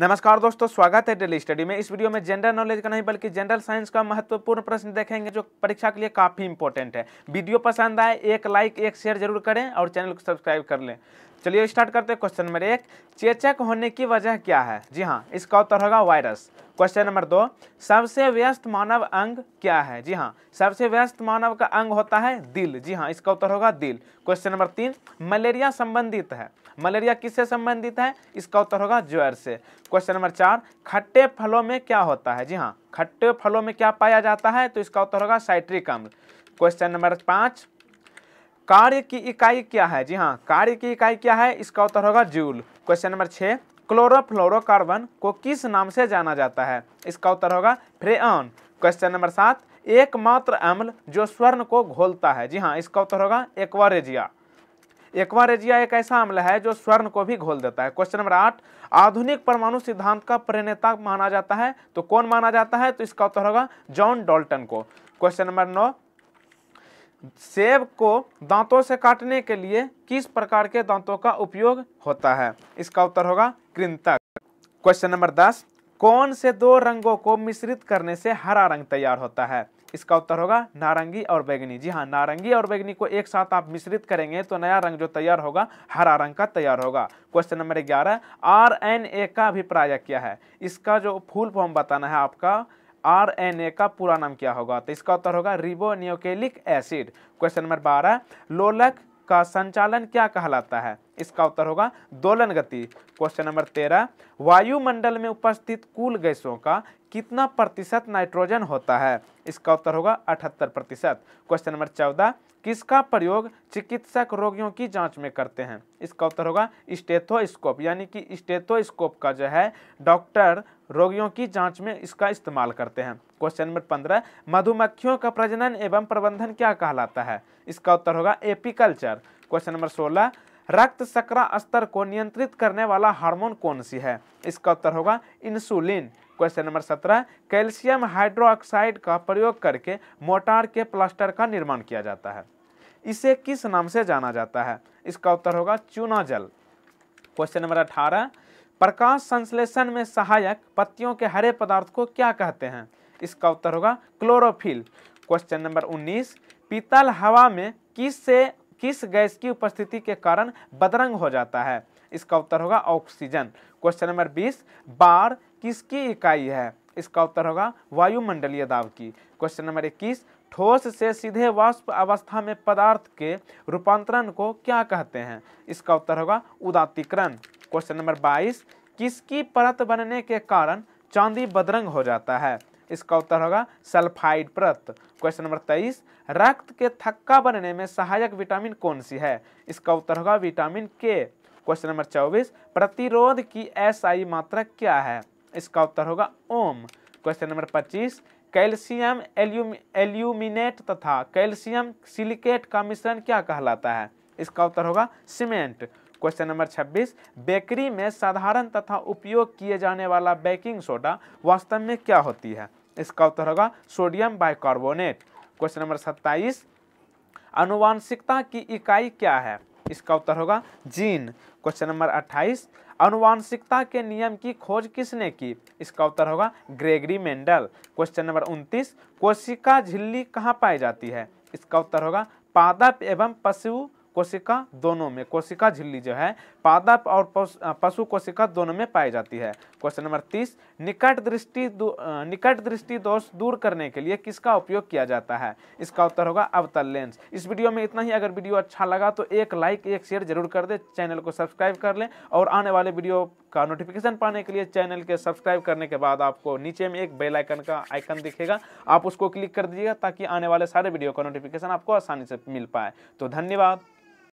नमस्कार दोस्तों स्वागत है डेली स्टडी में इस वीडियो में जनरल नॉलेज का नहीं बल्कि जनरल साइंस का महत्वपूर्ण प्रश्न देखेंगे जो परीक्षा के लिए काफी इंपॉर्टेंट है वीडियो पसंद आए एक लाइक एक शेयर जरूर करें और चैनल को सब्सक्राइब कर लें चलिए स्टार्ट करते हैं क्वेश्चन नंबर एक चेचक होने की वजह क्या है जी हाँ इसका उत्तर होगा वायरस क्वेश्चन नंबर दो सबसे व्यस्त मानव अंग क्या है जी हाँ सबसे व्यस्त मानव का अंग होता है दिल जी हाँ इसका उत्तर होगा दिल क्वेश्चन नंबर तीन मलेरिया संबंधित है मलेरिया किससे संबंधित है इसका उत्तर होगा ज्वर से क्वेश्चन नंबर चार खट्टे फलों में क्या होता है जी हाँ खट्टे फलों में क्या पाया जाता है तो इसका उत्तर होगा साइट्रिक अम्ल क्वेश्चन नंबर पाँच कार्य की इकाई क्या है जी हाँ कार्य की इकाई क्या है इसका उत्तर होगा जूल क्वेश्चन नंबर छः क्लोरोफ्लोरोकार्बन को किस नाम से जाना जाता है इसका उत्तर होगा फ्रेऑन क्वेश्चन नंबर सात एकमात्र अम्ल जो स्वर्ण को घोलता है जी हाँ इसका उत्तर होगा एक्वारेजिया एक्वारेजिया एक ऐसा अम्ल है जो स्वर्ण को भी घोल देता है क्वेश्चन नंबर आठ आधुनिक परमाणु सिद्धांत का प्रणेता माना जाता है तो कौन माना जाता है तो इसका उत्तर होगा जॉन डॉल्टन को क्वेश्चन नंबर नौ सेब को दांतों से काटने के लिए किस प्रकार के दांतों का उपयोग होता है इसका उत्तर होगा कृंतक क्वेश्चन नंबर दस कौन से दो रंगों को मिश्रित करने से हरा रंग तैयार होता है इसका उत्तर होगा नारंगी और बैगनी जी हाँ नारंगी और बैगनी को एक साथ आप मिश्रित करेंगे तो नया रंग जो तैयार होगा हरा रंग का तैयार होगा क्वेश्चन नंबर ग्यारह आर एन ए का अभिप्राय क्या है इसका जो फुल फॉर्म बताना है आपका आरएनए का पूरा नाम क्या होगा तो इसका उत्तर होगा रिबोन्योकेलिक एसिड क्वेश्चन नंबर बारह लोलक का संचालन क्या कहलाता है इसका उत्तर होगा दोलन गति क्वेश्चन नंबर तेरह वायुमंडल में उपस्थित कुल गैसों का कितना प्रतिशत नाइट्रोजन होता है इसका उत्तर होगा अठहत्तर प्रतिशत क्वेश्चन नंबर चौदह किसका प्रयोग चिकित्सक रोगियों की जांच में करते हैं इसका उत्तर होगा स्टेथोस्कोप यानी कि स्टेथोस्कोप का जो है डॉक्टर रोगियों की जांच में इसका इस्तेमाल करते हैं क्वेश्चन नंबर पंद्रह मधुमक्खियों का प्रजनन एवं प्रबंधन क्या कहलाता है इसका उत्तर होगा एपिकल्चर क्वेश्चन नंबर सोलह रक्त शर्करा स्तर को नियंत्रित करने वाला हार्मोन कौन सी है इसका उत्तर होगा इंसुलिन क्वेश्चन नंबर सत्रह कैल्शियम हाइड्रोक्साइड का प्रयोग करके मोटार के प्लास्टर का निर्माण किया जाता है इसे किस नाम से जाना जाता है इसका उत्तर होगा चूना जल क्वेश्चन नंबर अठारह प्रकाश संश्लेषण में सहायक पत्तियों के हरे पदार्थ को क्या कहते हैं इसका उत्तर होगा क्लोरोफिल क्वेश्चन नंबर उन्नीस पीतल हवा में किस से किस गैस की उपस्थिति के कारण बदरंग हो जाता है इसका उत्तर होगा ऑक्सीजन क्वेश्चन नंबर बीस बार किसकी इकाई है इसका उत्तर होगा वायुमंडलीय दाब की क्वेश्चन नंबर इक्कीस ठोस से सीधे वाष्प अवस्था में पदार्थ के रूपांतरण को क्या कहते हैं इसका उत्तर होगा उदातिकरण क्वेश्चन नंबर बाईस किसकी परत बनने के कारण चांदी बदरंग हो जाता है इसका उत्तर होगा सल्फाइड प्रत क्वेश्चन नंबर तेईस रक्त के थक्का बनने में सहायक विटामिन कौन सी है इसका उत्तर होगा विटामिन के क्वेश्चन नंबर चौबीस प्रतिरोध की एसआई मात्रा क्या है इसका उत्तर होगा ओम क्वेश्चन नंबर पच्चीस कैल्शियम एल्यूम एल्यूमिनेट तथा कैल्शियम सिलिकेट का मिश्रण क्या कहलाता है इसका उत्तर होगा सीमेंट क्वेश्चन नंबर 26 बेकरी में साधारण तथा उपयोग किए जाने वाला बेकिंग सोडा वास्तव में क्या होती है इसका उत्तर होगा सोडियम बाइकार्बोनेट क्वेश्चन नंबर 27 अनुवांशिकता की इकाई क्या है इसका उत्तर होगा जीन क्वेश्चन नंबर 28 अनुवांशिकता के नियम की खोज किसने की इसका उत्तर होगा ग्रेगरी मेंडल क्वेश्चन नंबर 29 कोशिका झिल्ली कहाँ पाई जाती है इसका उत्तर होगा पादप एवं पशु कोशिका दोनों में कोशिका झिल्ली जो है पादप और पशु कोशिका दोनों में पाई जाती है क्वेश्चन नंबर तीस निकट दृष्टि निकट दृष्टि दोष दूर करने के लिए किसका उपयोग किया जाता है इसका उत्तर होगा अवतल लेंस इस वीडियो में इतना ही अगर वीडियो अच्छा लगा तो एक लाइक एक शेयर जरूर कर दे चैनल को सब्सक्राइब कर लें और आने वाले वीडियो का नोटिफिकेशन पाने के लिए चैनल के सब्सक्राइब करने के बाद आपको नीचे में एक बेल आइकन का आइकन दिखेगा आप उसको क्लिक कर दीजिएगा ताकि आने वाले सारे वीडियो का नोटिफिकेशन आपको आसानी से मिल पाए तो धन्यवाद